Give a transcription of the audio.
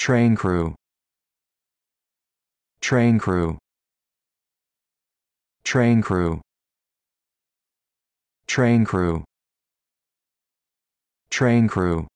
train crew train crew train crew train crew train crew